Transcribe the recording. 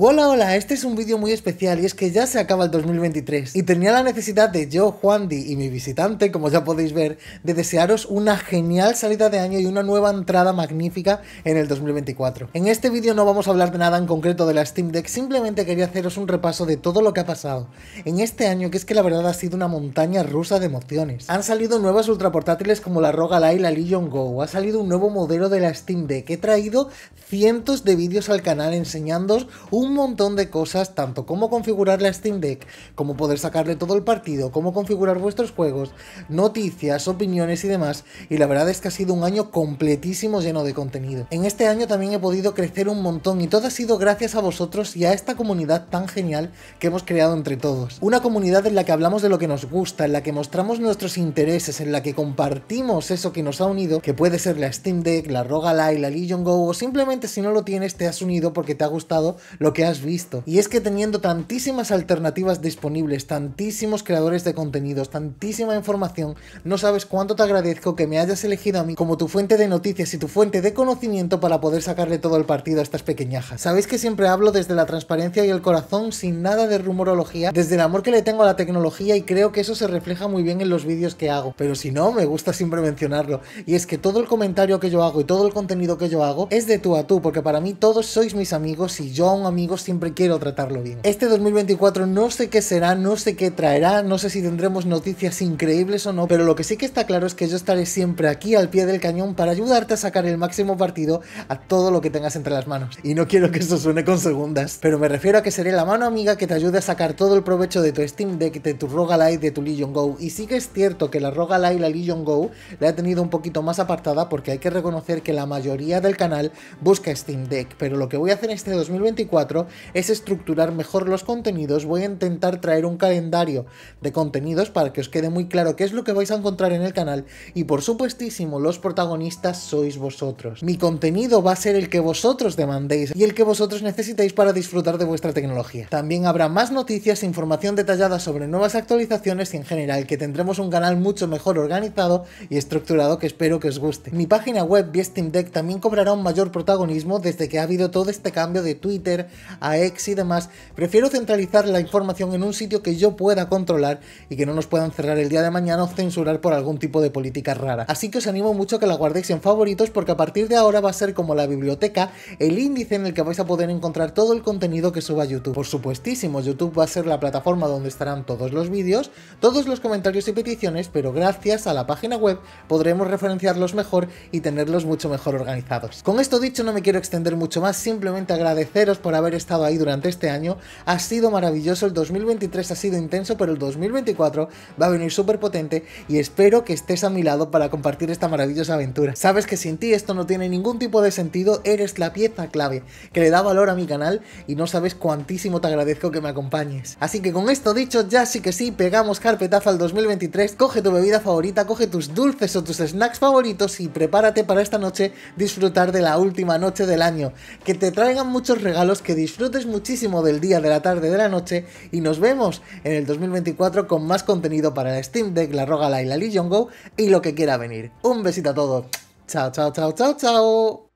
Hola, hola, este es un vídeo muy especial y es que ya se acaba el 2023 y tenía la necesidad de yo, Di, y mi visitante, como ya podéis ver, de desearos una genial salida de año y una nueva entrada magnífica en el 2024. En este vídeo no vamos a hablar de nada en concreto de la Steam Deck, simplemente quería haceros un repaso de todo lo que ha pasado en este año que es que la verdad ha sido una montaña rusa de emociones. Han salido nuevas ultraportátiles como la Rogue y la Legion Go, ha salido un nuevo modelo de la Steam Deck, he traído cientos de vídeos al canal enseñándoos un un montón de cosas, tanto cómo configurar la Steam Deck, cómo poder sacarle todo el partido, cómo configurar vuestros juegos, noticias, opiniones y demás, y la verdad es que ha sido un año completísimo lleno de contenido. En este año también he podido crecer un montón y todo ha sido gracias a vosotros y a esta comunidad tan genial que hemos creado entre todos. Una comunidad en la que hablamos de lo que nos gusta, en la que mostramos nuestros intereses, en la que compartimos eso que nos ha unido, que puede ser la Steam Deck, la Rogalai, la Legion Go, o simplemente si no lo tienes te has unido porque te ha gustado lo que has visto. Y es que teniendo tantísimas alternativas disponibles, tantísimos creadores de contenidos, tantísima información, no sabes cuánto te agradezco que me hayas elegido a mí como tu fuente de noticias y tu fuente de conocimiento para poder sacarle todo el partido a estas pequeñajas. Sabéis que siempre hablo desde la transparencia y el corazón, sin nada de rumorología, desde el amor que le tengo a la tecnología y creo que eso se refleja muy bien en los vídeos que hago. Pero si no, me gusta siempre mencionarlo. Y es que todo el comentario que yo hago y todo el contenido que yo hago es de tú a tú, porque para mí todos sois mis amigos y yo a un amigo siempre quiero tratarlo bien. Este 2024 no sé qué será, no sé qué traerá, no sé si tendremos noticias increíbles o no, pero lo que sí que está claro es que yo estaré siempre aquí al pie del cañón para ayudarte a sacar el máximo partido a todo lo que tengas entre las manos. Y no quiero que eso suene con segundas, pero me refiero a que seré la mano amiga que te ayude a sacar todo el provecho de tu Steam Deck, de tu Rogalite, de tu Legion Go. Y sí que es cierto que la Rogalite y la Legion Go la he tenido un poquito más apartada porque hay que reconocer que la mayoría del canal busca Steam Deck, pero lo que voy a hacer este 2024 es estructurar mejor los contenidos, voy a intentar traer un calendario de contenidos para que os quede muy claro qué es lo que vais a encontrar en el canal y por supuestísimo los protagonistas sois vosotros. Mi contenido va a ser el que vosotros demandéis y el que vosotros necesitéis para disfrutar de vuestra tecnología. También habrá más noticias, e información detallada sobre nuevas actualizaciones y en general que tendremos un canal mucho mejor organizado y estructurado que espero que os guste. Mi página web y Deck también cobrará un mayor protagonismo desde que ha habido todo este cambio de Twitter, a ex y demás, prefiero centralizar la información en un sitio que yo pueda controlar y que no nos puedan cerrar el día de mañana o censurar por algún tipo de política rara. Así que os animo mucho a que la guardéis en favoritos porque a partir de ahora va a ser como la biblioteca, el índice en el que vais a poder encontrar todo el contenido que suba YouTube. Por supuestísimo, YouTube va a ser la plataforma donde estarán todos los vídeos, todos los comentarios y peticiones, pero gracias a la página web podremos referenciarlos mejor y tenerlos mucho mejor organizados. Con esto dicho, no me quiero extender mucho más, simplemente agradeceros por haber estado ahí durante este año. Ha sido maravilloso, el 2023 ha sido intenso, pero el 2024 va a venir súper potente y espero que estés a mi lado para compartir esta maravillosa aventura. Sabes que sin ti esto no tiene ningún tipo de sentido, eres la pieza clave que le da valor a mi canal y no sabes cuantísimo te agradezco que me acompañes. Así que con esto dicho, ya sí que sí, pegamos carpetazo al 2023, coge tu bebida favorita, coge tus dulces o tus snacks favoritos y prepárate para esta noche disfrutar de la última noche del año. Que te traigan muchos regalos que disfrutes muchísimo del día, de la tarde, de la noche y nos vemos en el 2024 con más contenido para la Steam Deck, la y la Legion Go y lo que quiera venir. Un besito a todos. Chao, chao, chao, chao, chao.